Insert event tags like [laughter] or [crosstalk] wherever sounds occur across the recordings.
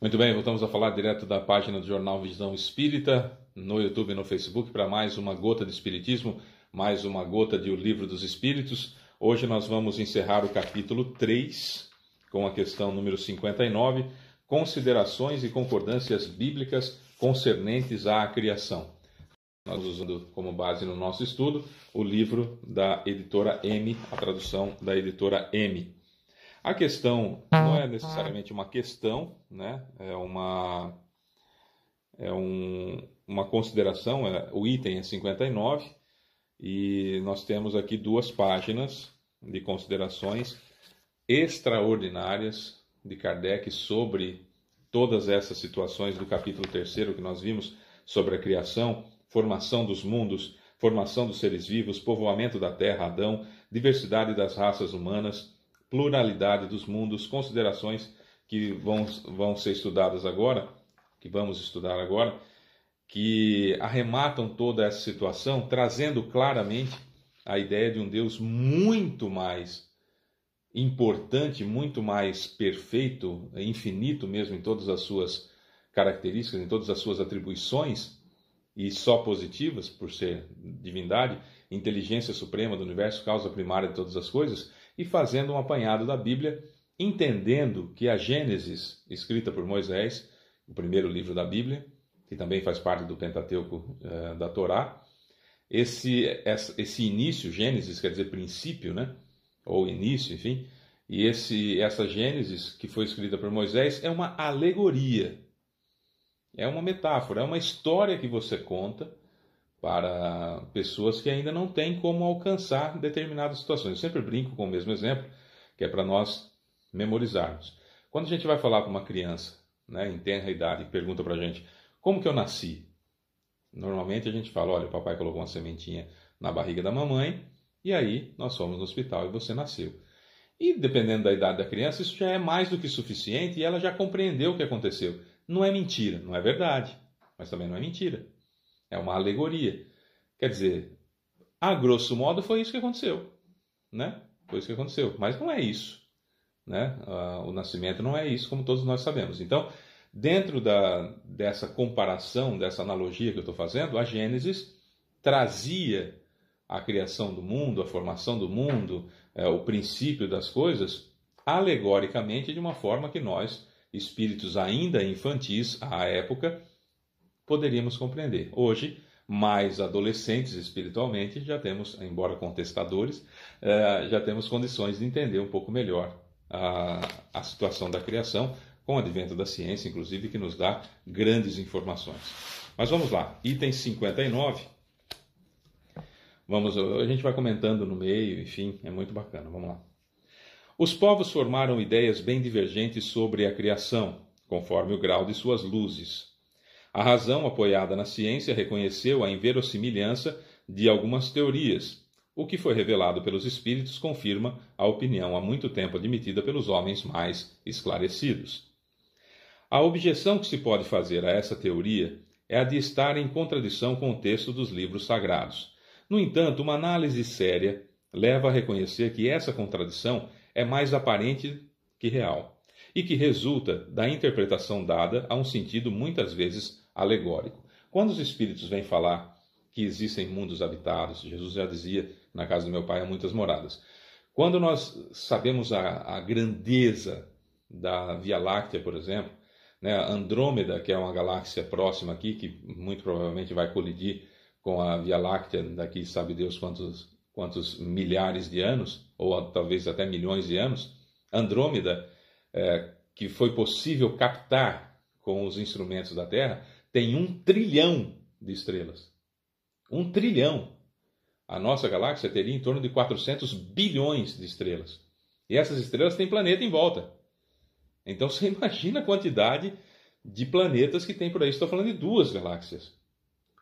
Muito bem, voltamos a falar direto da página do Jornal Visão Espírita, no YouTube e no Facebook, para mais uma gota de Espiritismo, mais uma gota de O Livro dos Espíritos. Hoje nós vamos encerrar o capítulo 3, com a questão número 59, Considerações e Concordâncias Bíblicas concernentes à Criação. Nós usando como base no nosso estudo o livro da editora M, a tradução da editora M. A questão não é uhum. necessariamente uma questão, né? é, uma, é um, uma consideração, é, o item é 59, e nós temos aqui duas páginas de considerações extraordinárias de Kardec sobre todas essas situações do capítulo 3 que nós vimos sobre a criação, formação dos mundos, formação dos seres vivos, povoamento da terra, Adão, diversidade das raças humanas pluralidade dos mundos, considerações que vão, vão ser estudadas agora, que vamos estudar agora, que arrematam toda essa situação, trazendo claramente a ideia de um Deus muito mais importante, muito mais perfeito, infinito mesmo em todas as suas características, em todas as suas atribuições, e só positivas, por ser divindade, inteligência suprema do universo, causa primária de todas as coisas, e fazendo um apanhado da Bíblia, entendendo que a Gênesis, escrita por Moisés, o primeiro livro da Bíblia, que também faz parte do Pentateuco eh, da Torá, esse, esse início, Gênesis quer dizer princípio, né? ou início, enfim, e esse, essa Gênesis que foi escrita por Moisés é uma alegoria, é uma metáfora, é uma história que você conta para pessoas que ainda não têm como alcançar determinadas situações. Eu sempre brinco com o mesmo exemplo, que é para nós memorizarmos. Quando a gente vai falar para uma criança né, em tenra idade e pergunta para a gente como que eu nasci, normalmente a gente fala: olha, o papai colocou uma sementinha na barriga da mamãe e aí nós fomos no hospital e você nasceu. E dependendo da idade da criança, isso já é mais do que suficiente e ela já compreendeu o que aconteceu. Não é mentira, não é verdade, mas também não é mentira. É uma alegoria. Quer dizer, a grosso modo foi isso que aconteceu, né? Foi isso que aconteceu. Mas não é isso, né? Ah, o nascimento não é isso, como todos nós sabemos. Então, dentro da, dessa comparação, dessa analogia que eu estou fazendo, a Gênesis trazia a criação do mundo, a formação do mundo, é, o princípio das coisas, alegoricamente de uma forma que nós, espíritos ainda infantis à época, poderíamos compreender. Hoje, mais adolescentes espiritualmente, já temos, embora contestadores, eh, já temos condições de entender um pouco melhor a, a situação da criação, com o advento da ciência, inclusive, que nos dá grandes informações. Mas vamos lá, item 59. Vamos, a gente vai comentando no meio, enfim, é muito bacana. Vamos lá. Os povos formaram ideias bem divergentes sobre a criação, conforme o grau de suas luzes. A razão, apoiada na ciência, reconheceu a inverossimilhança de algumas teorias. O que foi revelado pelos espíritos confirma a opinião há muito tempo admitida pelos homens mais esclarecidos. A objeção que se pode fazer a essa teoria é a de estar em contradição com o texto dos livros sagrados. No entanto, uma análise séria leva a reconhecer que essa contradição é mais aparente que real e que resulta da interpretação dada a um sentido muitas vezes alegórico. Quando os espíritos vêm falar que existem mundos habitados, Jesus já dizia: na casa do meu pai há muitas moradas. Quando nós sabemos a, a grandeza da Via Láctea, por exemplo, né, Andrômeda, que é uma galáxia próxima aqui, que muito provavelmente vai colidir com a Via Láctea daqui, sabe Deus quantos, quantos milhares de anos, ou talvez até milhões de anos, Andrômeda, é, que foi possível captar com os instrumentos da Terra, tem um trilhão de estrelas. Um trilhão. A nossa galáxia teria em torno de 400 bilhões de estrelas. E essas estrelas têm planeta em volta. Então você [laughs] imagina a quantidade de planetas que tem por aí. Estou falando de duas galáxias.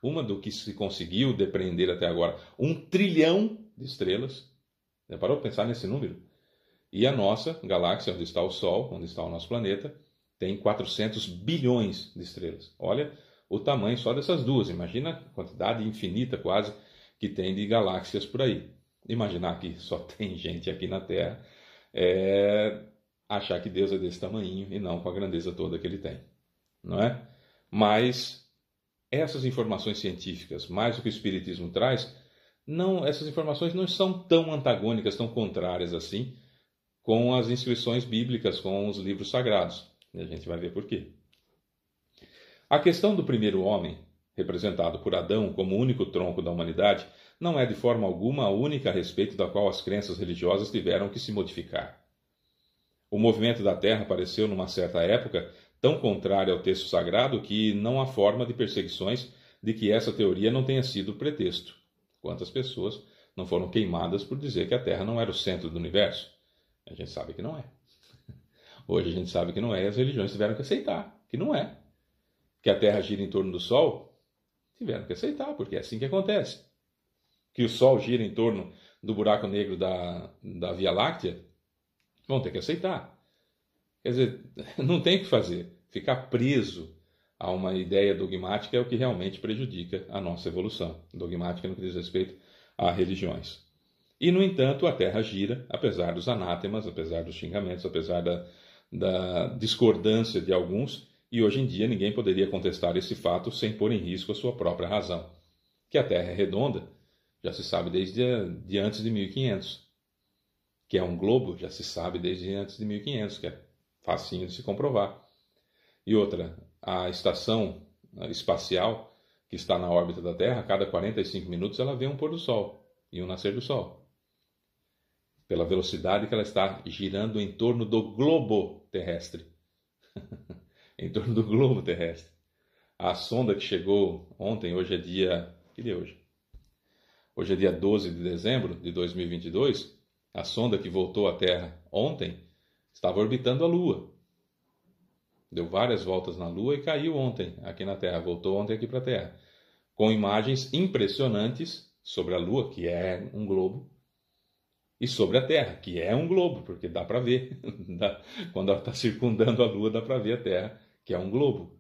Uma do que se conseguiu depreender até agora, um trilhão de estrelas. Já parou para pensar nesse número? E a nossa galáxia, onde está o Sol, onde está o nosso planeta, tem 400 bilhões de estrelas. Olha o tamanho só dessas duas. Imagina a quantidade infinita quase que tem de galáxias por aí. Imaginar que só [laughs] tem gente aqui na Terra é achar que Deus é desse tamanho e não com a grandeza toda que ele tem, não é? Mas essas informações científicas, mais o que o espiritismo traz, não essas informações não são tão antagônicas, tão contrárias assim com as inscrições bíblicas, com os livros sagrados. E a gente vai ver por quê. A questão do primeiro homem, representado por Adão como o único tronco da humanidade, não é de forma alguma a única a respeito da qual as crenças religiosas tiveram que se modificar. O movimento da Terra pareceu, numa certa época, tão contrário ao texto sagrado que não há forma de perseguições de que essa teoria não tenha sido pretexto. Quantas pessoas não foram queimadas por dizer que a Terra não era o centro do universo? A gente sabe que não é. Hoje a gente sabe que não é, e as religiões tiveram que aceitar que não é. Que a Terra gira em torno do Sol, tiveram que aceitar, porque é assim que acontece. Que o Sol gira em torno do buraco negro da, da Via Láctea, vão ter que aceitar. Quer dizer, [laughs] não tem o que fazer. Ficar preso a uma ideia dogmática é o que realmente prejudica a nossa evolução. Dogmática no que diz respeito a religiões. E, no entanto, a Terra gira, apesar dos anátemas, apesar dos xingamentos, apesar da, da discordância de alguns, e hoje em dia ninguém poderia contestar esse fato sem pôr em risco a sua própria razão. Que a Terra é redonda, já se sabe desde de antes de 1500. Que é um globo, já se sabe desde antes de 1500, que é facinho de se comprovar. E outra, a estação espacial que está na órbita da Terra, a cada 45 minutos ela vê um pôr do sol e um nascer do sol pela velocidade que ela está girando em torno do globo terrestre. [laughs] em torno do globo terrestre. A sonda que chegou ontem, hoje é dia. Que dia é hoje? Hoje é dia 12 de dezembro de 2022. A sonda que voltou à Terra ontem estava orbitando a Lua. Deu várias voltas na Lua e caiu ontem aqui na Terra. Voltou ontem aqui para a Terra. Com imagens impressionantes sobre a Lua, que é um globo, e sobre a Terra, que é um globo, porque dá para ver. [laughs] Quando ela está circundando a Lua, dá para ver a Terra, que é um globo.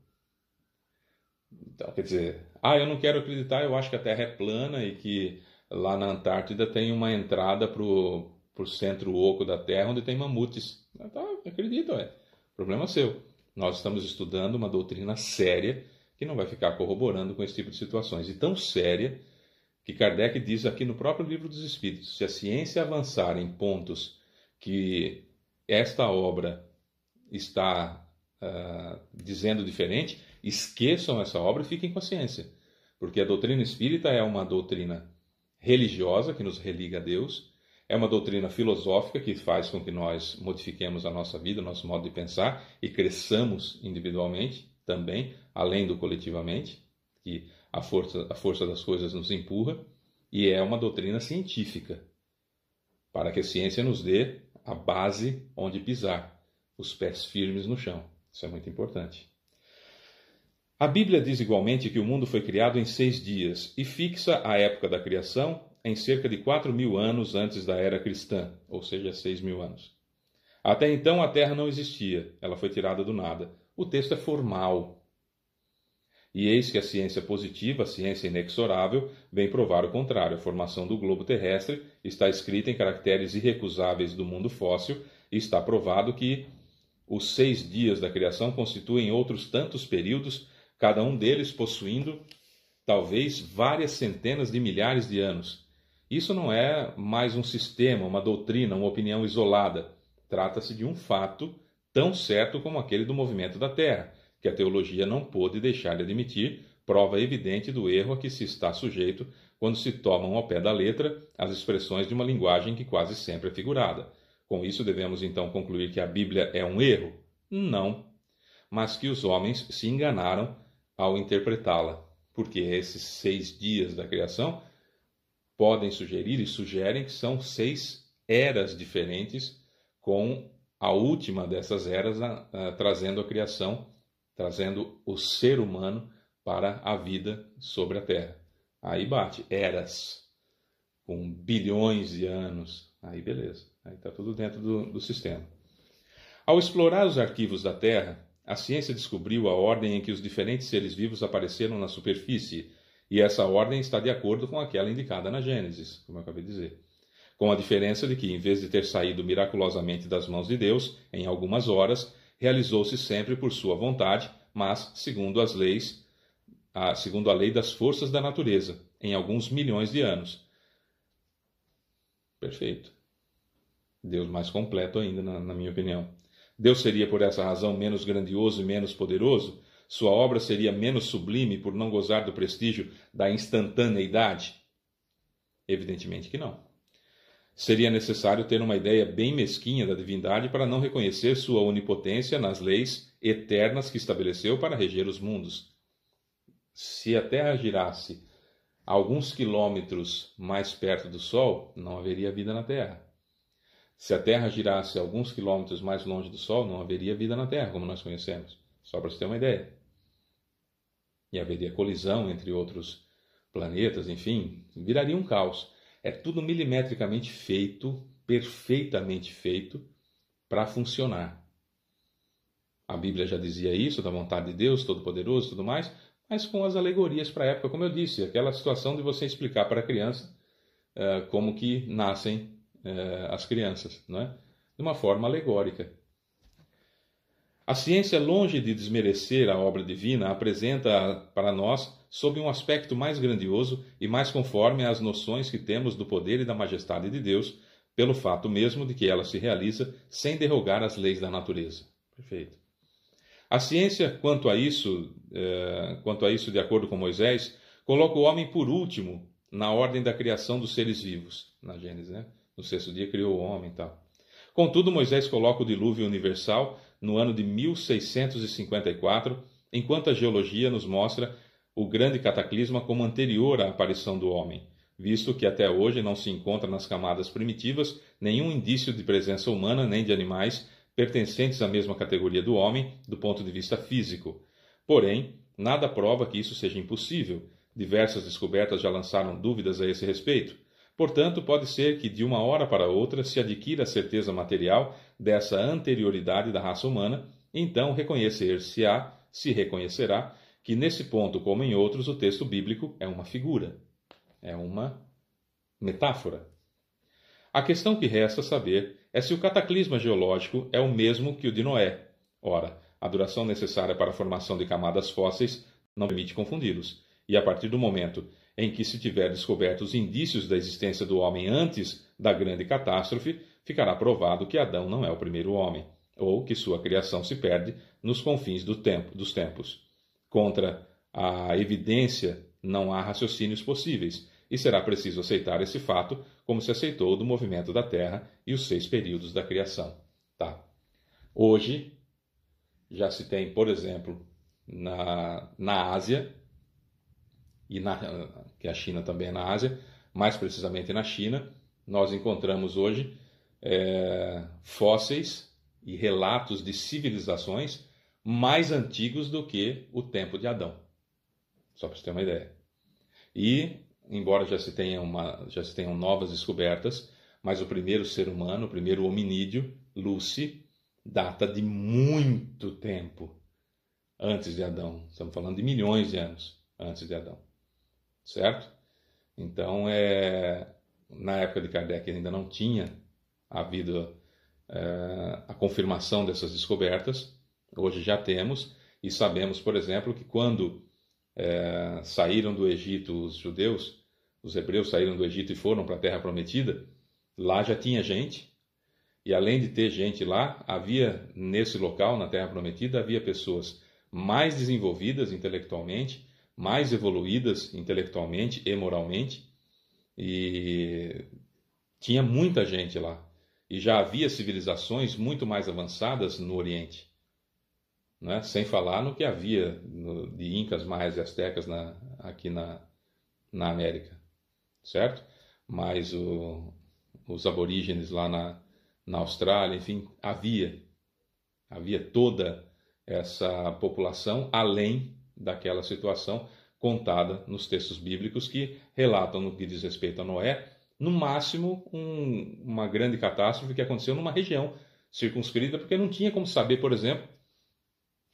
Então, quer dizer, ah, eu não quero acreditar, eu acho que a Terra é plana e que lá na Antártida tem uma entrada para o centro oco da Terra, onde tem mamutes. tá, acredito, é. Problema seu. Nós estamos estudando uma doutrina séria que não vai ficar corroborando com esse tipo de situações. E tão séria que Kardec diz aqui no próprio Livro dos Espíritos: se a ciência avançar em pontos que esta obra está uh, dizendo diferente, esqueçam essa obra e fiquem com a ciência. Porque a doutrina espírita é uma doutrina religiosa que nos religa a Deus, é uma doutrina filosófica que faz com que nós modifiquemos a nossa vida, o nosso modo de pensar e cresçamos individualmente também, além do coletivamente, que a força, a força das coisas nos empurra, e é uma doutrina científica, para que a ciência nos dê a base onde pisar, os pés firmes no chão. Isso é muito importante. A Bíblia diz igualmente que o mundo foi criado em seis dias e fixa a época da criação em cerca de 4 mil anos antes da era cristã, ou seja, 6 mil anos. Até então a Terra não existia, ela foi tirada do nada. O texto é formal, e eis que a ciência positiva, a ciência inexorável, vem provar o contrário. A formação do globo terrestre está escrita em caracteres irrecusáveis do mundo fóssil e está provado que os seis dias da criação constituem outros tantos períodos, cada um deles possuindo talvez várias centenas de milhares de anos. Isso não é mais um sistema, uma doutrina, uma opinião isolada. Trata-se de um fato tão certo como aquele do movimento da Terra que a teologia não pôde deixar de admitir, prova evidente do erro a que se está sujeito quando se tomam ao pé da letra as expressões de uma linguagem que quase sempre é figurada. Com isso, devemos então concluir que a Bíblia é um erro? Não. Mas que os homens se enganaram ao interpretá-la, porque esses seis dias da criação podem sugerir e sugerem que são seis eras diferentes, com a última dessas eras ah, trazendo a criação trazendo o ser humano para a vida sobre a Terra. Aí bate, eras, com bilhões de anos. Aí beleza, aí está tudo dentro do, do sistema. Ao explorar os arquivos da Terra, a ciência descobriu a ordem em que os diferentes seres vivos apareceram na superfície, e essa ordem está de acordo com aquela indicada na Gênesis, como eu acabei de dizer com a diferença de que, em vez de ter saído miraculosamente das mãos de Deus, em algumas horas, realizou-se sempre por sua vontade, mas segundo as leis, a, segundo a lei das forças da natureza, em alguns milhões de anos. Perfeito. Deus mais completo ainda, na, na minha opinião. Deus seria por essa razão menos grandioso e menos poderoso? Sua obra seria menos sublime por não gozar do prestígio da instantaneidade? Evidentemente que não. Seria necessário ter uma ideia bem mesquinha da divindade para não reconhecer sua onipotência nas leis eternas que estabeleceu para reger os mundos. Se a Terra girasse alguns quilômetros mais perto do Sol, não haveria vida na Terra. Se a Terra girasse alguns quilômetros mais longe do Sol, não haveria vida na Terra, como nós conhecemos. Só para você ter uma ideia. E haveria colisão entre outros planetas, enfim, viraria um caos. É tudo milimetricamente feito, perfeitamente feito, para funcionar. A Bíblia já dizia isso, da vontade de Deus, Todo-Poderoso tudo mais, mas com as alegorias para a época, como eu disse, aquela situação de você explicar para a criança uh, como que nascem uh, as crianças, não é? de uma forma alegórica. A ciência, longe de desmerecer a obra divina, apresenta para nós sob um aspecto mais grandioso e mais conforme às noções que temos do poder e da majestade de Deus, pelo fato mesmo de que ela se realiza sem derrogar as leis da natureza. Perfeito. A ciência, quanto a isso, é, quanto a isso, de acordo com Moisés, coloca o homem por último na ordem da criação dos seres vivos, na Gênesis, né? No sexto dia criou o homem e tal. Contudo, Moisés coloca o dilúvio universal no ano de 1654, enquanto a geologia nos mostra o grande cataclisma como anterior à aparição do homem, visto que até hoje não se encontra nas camadas primitivas nenhum indício de presença humana nem de animais pertencentes à mesma categoria do homem do ponto de vista físico. Porém, nada prova que isso seja impossível. Diversas descobertas já lançaram dúvidas a esse respeito. Portanto, pode ser que de uma hora para outra se adquira a certeza material dessa anterioridade da raça humana, e então reconhecer-se-á, se reconhecerá, que nesse ponto, como em outros, o texto bíblico é uma figura, é uma metáfora. A questão que resta saber é se o cataclisma geológico é o mesmo que o de Noé. Ora, a duração necessária para a formação de camadas fósseis não permite confundi-los, e a partir do momento em que se tiver descobertos indícios da existência do homem antes da grande catástrofe, ficará provado que Adão não é o primeiro homem, ou que sua criação se perde nos confins do tempo, dos tempos. Contra a evidência não há raciocínios possíveis, e será preciso aceitar esse fato como se aceitou do movimento da Terra e os seis períodos da criação. Tá. Hoje, já se tem, por exemplo, na, na Ásia, e na, que é a China também é na Ásia, mais precisamente na China, nós encontramos hoje é, fósseis e relatos de civilizações mais antigos do que o tempo de Adão. Só para você ter uma ideia. E, embora já se, tenha uma, já se tenham novas descobertas, mas o primeiro ser humano, o primeiro hominídeo, Lucy, data de muito tempo antes de Adão. Estamos falando de milhões de anos antes de Adão. Certo? Então, é, na época de Kardec ainda não tinha havido é, a confirmação dessas descobertas, Hoje já temos e sabemos, por exemplo, que quando é, saíram do Egito os judeus, os hebreus saíram do Egito e foram para a Terra Prometida, lá já tinha gente. E além de ter gente lá, havia nesse local, na Terra Prometida, havia pessoas mais desenvolvidas intelectualmente, mais evoluídas intelectualmente e moralmente, e tinha muita gente lá. E já havia civilizações muito mais avançadas no Oriente né? sem falar no que havia no, de incas, maias e astecas na, aqui na, na América, certo? Mas o, os aborígenes lá na, na Austrália, enfim, havia, havia toda essa população além daquela situação contada nos textos bíblicos que relatam no que diz respeito a Noé, no máximo um, uma grande catástrofe que aconteceu numa região circunscrita, porque não tinha como saber, por exemplo,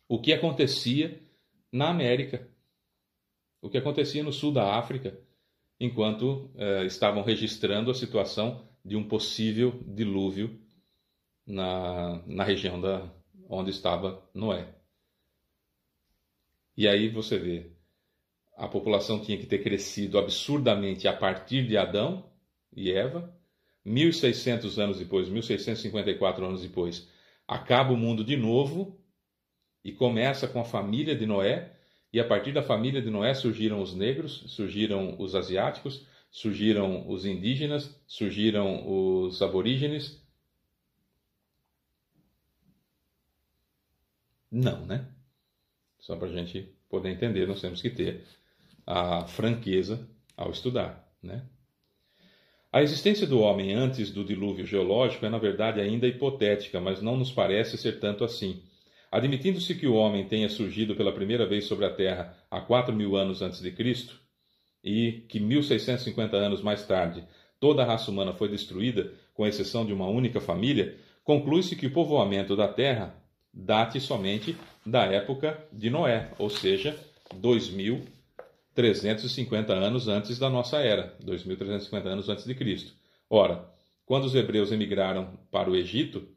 o que acontecia na América, o que acontecia no sul da África, enquanto eh, estavam registrando a situação de um possível dilúvio na, na região da, onde estava Noé. E aí você vê, a população tinha que ter crescido absurdamente a partir de Adão e Eva. 1600 anos depois, 1654 anos depois, acaba o mundo de novo e começa com a família de Noé, e a partir da família de Noé surgiram os negros, surgiram os asiáticos, surgiram os indígenas, surgiram os aborígenes. Não, né? Só para a gente poder entender, nós temos que ter a franqueza ao estudar, né? A existência do homem antes do dilúvio geológico é, na verdade, ainda hipotética, mas não nos parece ser tanto assim. Admitindo-se que o homem tenha surgido pela primeira vez sobre a Terra há 4 mil anos antes de Cristo, e que 1650 anos mais tarde toda a raça humana foi destruída, com exceção de uma única família, conclui-se que o povoamento da Terra date somente da época de Noé, ou seja, 2350 anos antes da nossa era, 2350 anos antes de Cristo. Ora, quando os hebreus emigraram para o Egito,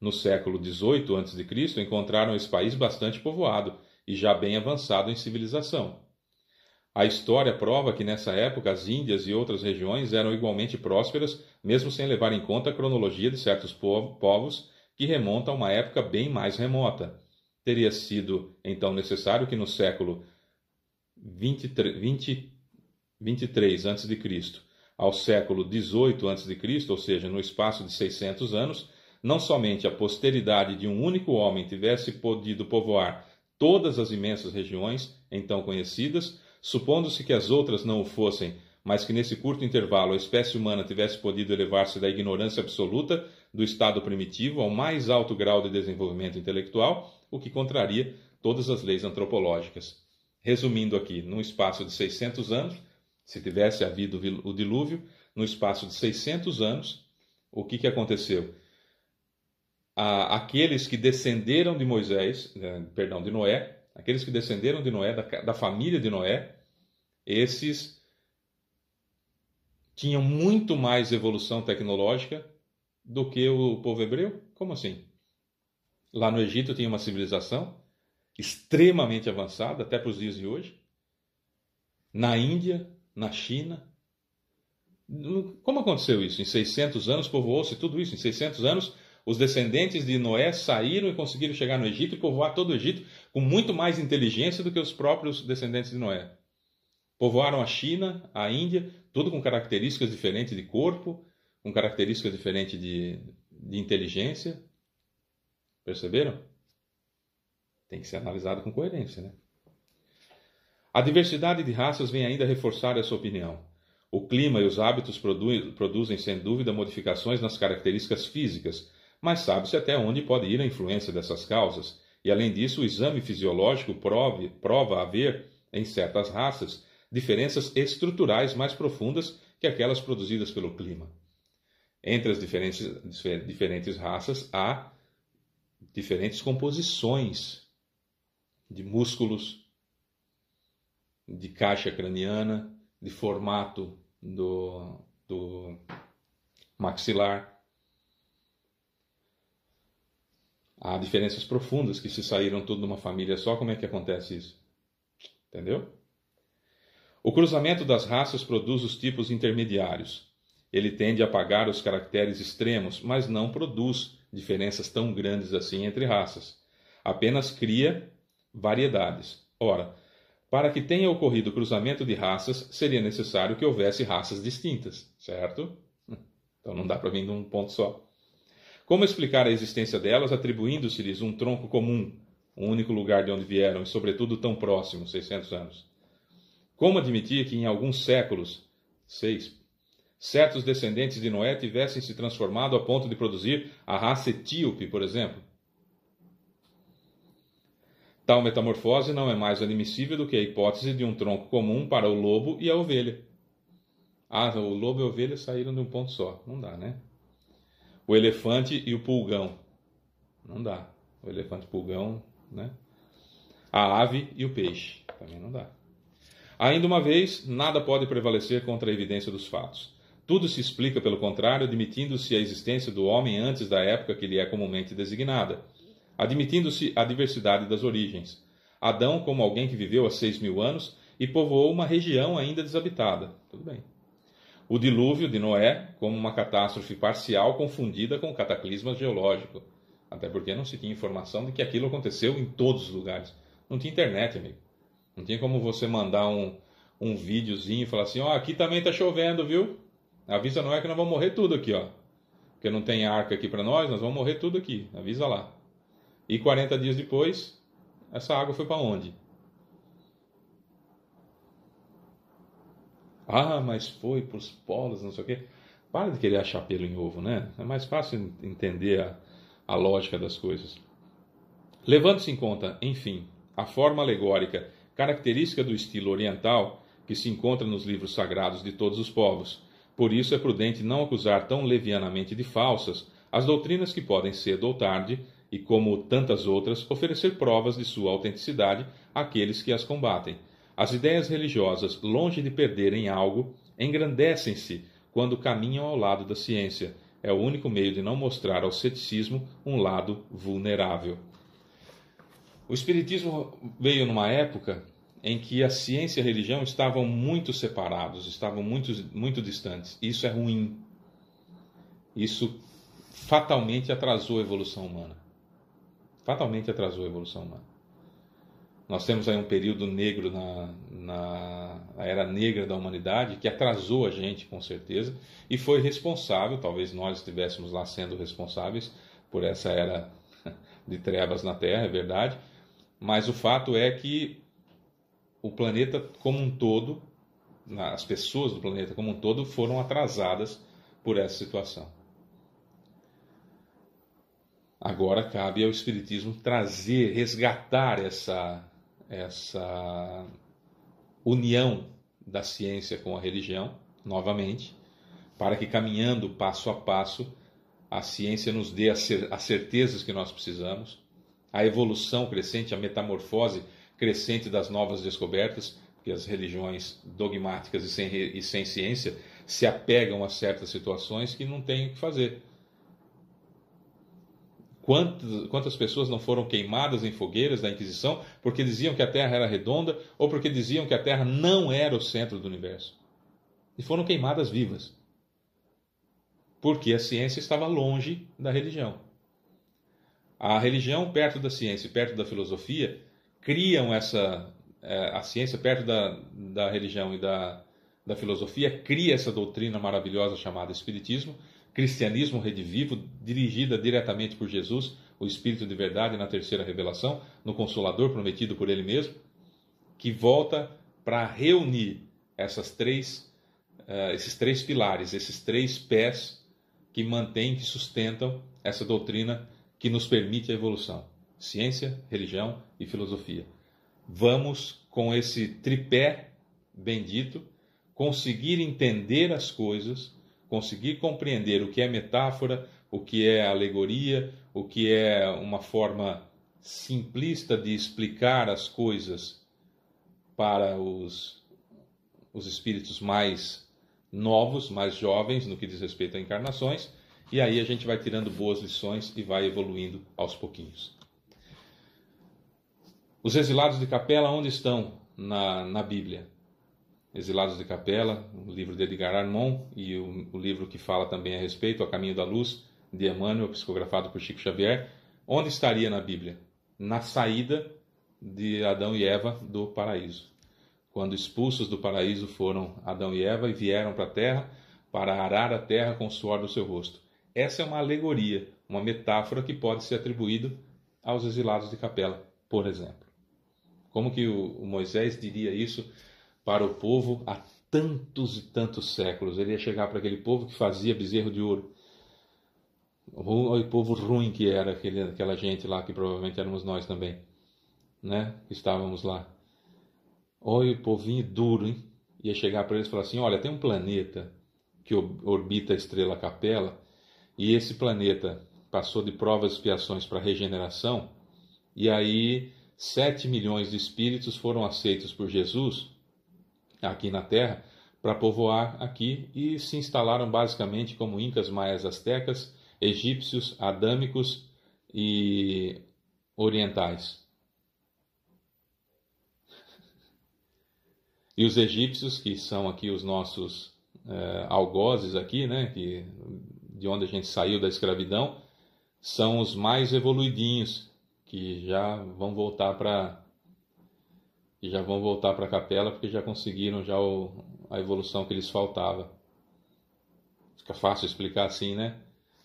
no século XVIII a.C., encontraram esse país bastante povoado e já bem avançado em civilização. A história prova que nessa época as Índias e outras regiões eram igualmente prósperas, mesmo sem levar em conta a cronologia de certos povos que remonta a uma época bem mais remota. Teria sido então necessário que no século 23, 20, 23 a.C. ao século 18 a.C., ou seja, no espaço de 600 anos, não somente a posteridade de um único homem tivesse podido povoar todas as imensas regiões então conhecidas, supondo-se que as outras não o fossem, mas que nesse curto intervalo a espécie humana tivesse podido elevar-se da ignorância absoluta do estado primitivo ao mais alto grau de desenvolvimento intelectual, o que contraria todas as leis antropológicas. Resumindo aqui, num espaço de 600 anos, se tivesse havido o dilúvio, no espaço de 600 anos, o que, que aconteceu? a, aqueles que descenderam de Moisés, né, perdão, de Noé, aqueles que descenderam de Noé, da, da família de Noé, esses tinham muito mais evolução tecnológica do que o povo hebreu? Como assim? Lá no Egito tinha uma civilização extremamente avançada, até para os dias de hoje. Na Índia, na China. Como aconteceu isso? Em 600 anos povoou-se tudo isso. Em 600 anos os descendentes de Noé saíram e conseguiram chegar no Egito e povoar todo o Egito com muito mais inteligência do que os próprios descendentes de Noé. Povoaram a China, a Índia, tudo com características diferentes de corpo, com características diferentes de, de inteligência. Perceberam? Tem que ser analisado com coerência, né? A diversidade de raças vem ainda reforçar essa opinião. O clima e os hábitos produ produzem, sem dúvida, modificações nas características físicas, mas sabe-se até onde pode ir a influência dessas causas, e além disso, o exame fisiológico prove, prova haver, em certas raças, diferenças estruturais mais profundas que aquelas produzidas pelo clima. Entre as diferentes, diferentes raças há diferentes composições de músculos, de caixa craniana, de formato do, do maxilar. Há diferenças profundas que se saíram tudo de uma família só, como é que acontece isso? Entendeu? O cruzamento das raças produz os tipos intermediários. Ele tende a apagar os caracteres extremos, mas não produz diferenças tão grandes assim entre raças. Apenas cria variedades. Ora, para que tenha ocorrido o cruzamento de raças, seria necessário que houvesse raças distintas, certo? Então não dá para vir de um ponto só. Como explicar a existência delas atribuindo-se-lhes um tronco comum, um único lugar de onde vieram e, sobretudo, tão próximo, 600 anos? Como admitir que em alguns séculos, seis, certos descendentes de Noé tivessem se transformado a ponto de produzir a raça etíope, por exemplo? Tal metamorfose não é mais admissível do que a hipótese de um tronco comum para o lobo e a ovelha. Ah, o lobo e a ovelha saíram de um ponto só. Não dá, né? o elefante e o pulgão. Não dá. O elefante, o pulgão, né? A ave e o peixe. Também não dá. Ainda uma vez, nada pode prevalecer contra a evidência dos fatos. Tudo se explica, pelo contrário, admitindo-se a existência do homem antes da época que lhe é comumente designada, admitindo-se a diversidade das origens. Adão, como alguém que viveu há seis mil anos e povoou uma região ainda desabitada. Tudo bem o dilúvio de Noé como uma catástrofe parcial confundida com o cataclisma geológico. Até porque não se tinha informação de que aquilo aconteceu em todos os lugares. Não tinha internet, amigo. Não tinha como você mandar um, um videozinho e falar assim: ó, oh, aqui também tá chovendo, viu? Avisa Noé que nós vamos morrer tudo aqui, ó. Porque não tem arca aqui para nós, nós vamos morrer tudo aqui. Avisa lá. E 40 dias depois, essa água foi para onde? Ah, mas foi para os polos, não sei o quê. Para de querer achar pelo em ovo, né? É mais fácil entender a, a lógica das coisas. Levando-se em conta, enfim, a forma alegórica característica do estilo oriental que se encontra nos livros sagrados de todos os povos. Por isso é prudente não acusar tão levianamente de falsas as doutrinas que podem cedo ou tarde, e como tantas outras, oferecer provas de sua autenticidade àqueles que as combatem as ideias religiosas, longe de perderem algo, engrandecem-se quando caminham ao lado da ciência. É o único meio de não mostrar ao ceticismo um lado vulnerável. O Espiritismo veio numa época em que a ciência e a religião estavam muito separados, estavam muito, muito distantes. Isso é ruim. Isso fatalmente atrasou a evolução humana. Fatalmente atrasou a evolução humana. Nós temos aí um período negro na, na, na era negra da humanidade que atrasou a gente, com certeza, e foi responsável, talvez nós estivéssemos lá sendo responsáveis por essa era [laughs] de trevas na Terra, é verdade, mas o fato é que o planeta como um todo, as pessoas do planeta como um todo, foram atrasadas por essa situação. Agora cabe ao Espiritismo trazer, resgatar essa, essa união da ciência com a religião, novamente, para que caminhando passo a passo a ciência nos dê as certezas que nós precisamos, a evolução crescente, a metamorfose crescente das novas descobertas, porque as religiões dogmáticas e sem, e sem ciência se apegam a certas situações que não têm o que fazer. Quantas, quantas pessoas não foram queimadas em fogueiras da Inquisição porque diziam que a Terra era redonda ou porque diziam que a Terra não era o centro do universo? E foram queimadas vivas. Porque a ciência estava longe da religião. A religião, perto da ciência e perto da filosofia, criam essa. É, a ciência, perto da, da religião e da, da filosofia, cria essa doutrina maravilhosa chamada Espiritismo, Cristianismo Redivivo, dirigida diretamente por Jesus, o Espírito de Verdade na terceira revelação, no Consolador prometido por ele mesmo, que volta para reunir essas três, uh, esses três pilares, esses três pés que mantêm, que sustentam essa doutrina que nos permite a evolução: ciência, religião e filosofia. Vamos com esse tripé bendito conseguir entender as coisas conseguir compreender o que é metáfora, o que é alegoria, o que é uma forma simplista de explicar as coisas para os, os espíritos mais novos, mais jovens, no que diz respeito a encarnações, e aí a gente vai tirando boas lições e vai evoluindo aos pouquinhos. Os exilados de capela, onde estão na, na Bíblia? Exilados de Capela, o livro de Edgar Armand e o, o, livro que fala também a respeito, A Caminho da Luz, de Emmanuel, psicografado por Chico Xavier, onde estaria na Bíblia? Na saída de Adão e Eva do paraíso. Quando expulsos do paraíso foram Adão e Eva e vieram para a terra para arar a terra com o suor do seu rosto. Essa é uma alegoria, uma metáfora que pode ser atribuída aos exilados de Capela, por exemplo. Como que o Moisés diria isso para o povo há tantos e tantos séculos. Ele ia chegar para aquele povo que fazia bezerro de ouro. O povo ruim que era aquele, aquela gente lá, que provavelmente éramos nós também, né? Estávamos lá. Olha o povinho duro, hein? Ia chegar para eles e falar assim: olha, tem um planeta que orbita a estrela Capela, e esse planeta passou de provas e expiações para regeneração, e aí 7 milhões de espíritos foram aceitos por Jesus aqui na Terra para povoar aqui e se instalaram basicamente como incas, maias, astecas, egípcios, adâmicos e orientais. E os egípcios, que são aqui os nossos é, algozes aqui, né, que, de onde a gente saiu da escravidão, são os mais evoluidinhos, que já vão voltar para e já vão voltar para a capela porque já conseguiram já o, a evolução que lhes faltava. Fica fácil explicar assim, né?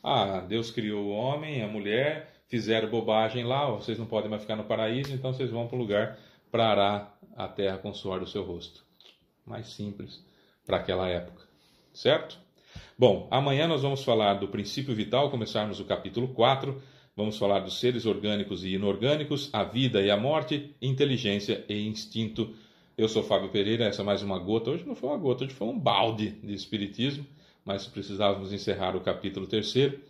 Ah, Deus criou o homem, a mulher, fizeram bobagem lá, vocês não podem mais ficar no paraíso, então vocês vão para o lugar para arar a terra com o suor do seu rosto. Mais simples para aquela época, certo? Bom, amanhã nós vamos falar do princípio vital, começarmos o capítulo 4 Vamos falar dos seres orgânicos e inorgânicos, a vida e a morte, inteligência e instinto. Eu sou Fábio Pereira, essa é mais uma gota. Hoje não foi uma gota, hoje foi um balde de espiritismo, mas precisávamos encerrar o capítulo terceiro.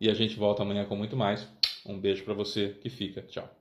E a gente volta amanhã com muito mais. Um beijo para você que fica. Tchau.